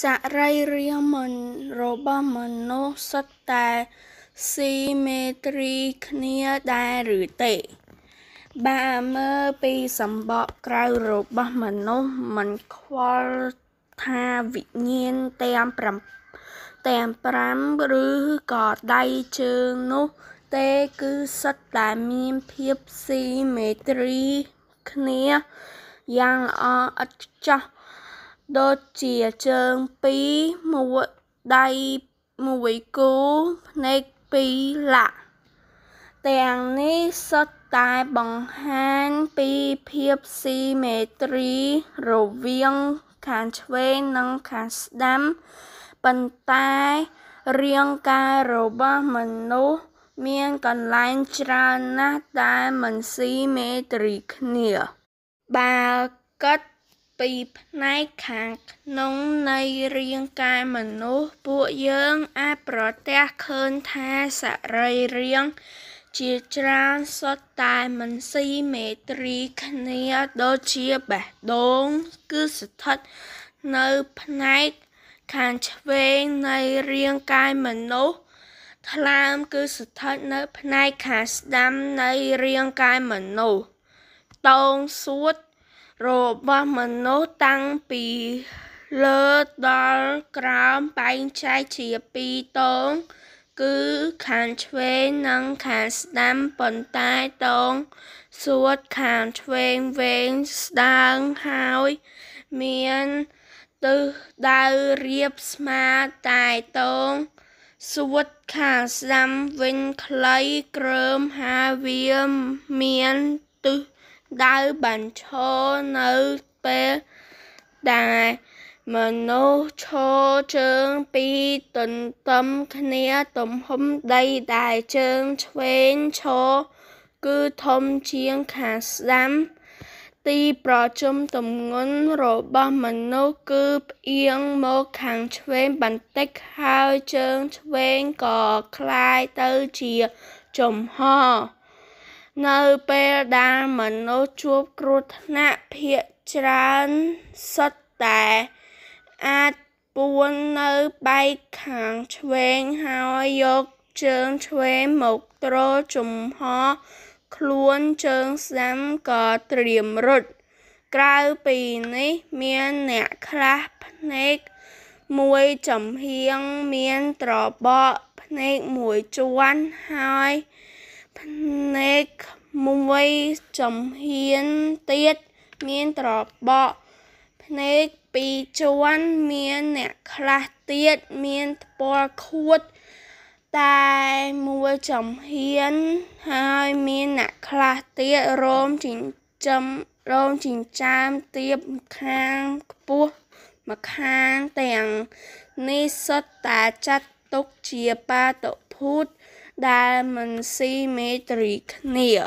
សរីរាង្គមិនរបស់មនុស្សសុទ្ធតែស៊ីមេទ្រីគ្នាដែរឬទេបើមើលពីសម្បកក្រៅរបស់មនុស្សมันខ្វល់ថាវិញ្ញាណទាំង5ទាំង5ឬក៏ដៃជើងនោះទេគឺសុទ្ធតែមានភាពស៊ីមេទ្រីគ្នាយ៉ាងអត់ចោះដូចជាជើងពីរមួយដៃមួយគូភ្នែកពីរលាក់ទាំងនេះសុទ្ធតែបង្ហាញពីភាពស៊ីមេទ្រីរវាងខាងឆ្វេងនិងខាងស្ដាំប៉ុន្តែរាងកាយរបស់មនុស្សមានកន្លែងច្រើនណាស់ដែលមិនស៊ីមេទ្រីគ្នាបើកត់ពីផ្នែកខាងក្នុងនៃរាងកាយមនុស្សពួកយើងអាចប្រទះឃើញថាសរីរាង្គជាច្រើនសុទ្ធតែមិនស៊ីមេទ្រីគ្នាដូចជាបេះដូងគឺស្ថិតនៅផ្នែកខាងឆ្វេងនៃរាងកាយមនុស្សថ្លើមគឺស្ថិតនៅផ្នែកខាងស្ដាំនៃរាងកាយមនុស្សតោងសួតរបស់មនុស្សតាំងពីលើដល់ក្រោមបែងចែកជាពីរតងគឺខាងឆ្វេងនិងខាងស្ដាំប៉ុន្តែតងសួតខាងឆ្វេងវែងស្ដើងហើយមានទិសដៅរៀបស្មើតែតងសួតខាងស្ដាំវិញខ្លីក្រើមហើយវាមានទិសដៅបញ្ឈរនៅពេលដែលមនុស្សឈរជើងពីរទន្ទឹមគ្នាទំហំដីដែលជើងឆ្វេងឈរគឺធំជាងខាងស្ដាំទីប្រជុំទំងន់របស់មនុស្សគឺផ្អៀងមកខាងឆ្វេងបន្តិចហើយជើងឆ្វេងក៏คล้ายទៅជាចំហនៅពេលដែលមនុស្សជួបគ្រោះថ្នាក់ភាគច្រើនសុទ្ធតែអាចពួននៅបែកខាងឆ្វេងហើយយកជើងឆ្វេងមកទ្រជំហរខ្លួនជើងស្ដាំក៏ត្រៀមរត់ក្រៅពីនេះមានអ្នកខ្លះភ្នែកមួយចំហៀងមានត្របកភ្នែកមួយជាន់ហើយភ្នកមួយចំហៀងទៀតមានត្របកភ្នែកពីរជាន់មានអ្នកខ្លះទៀតមានថ្ពាល់ខួត តែមួយចំហៀងហើយមានអ្នកខ្លះទៀតរោមចិញ្ចឹមរោមចិញ្ចាមទៀបខាងខ្ពស់មកខាងទាំងនេះសុទ្ធតែចាត់ទុកជាបាតុភូតដែលមិនស៊ីមេទ្រីគ្នា។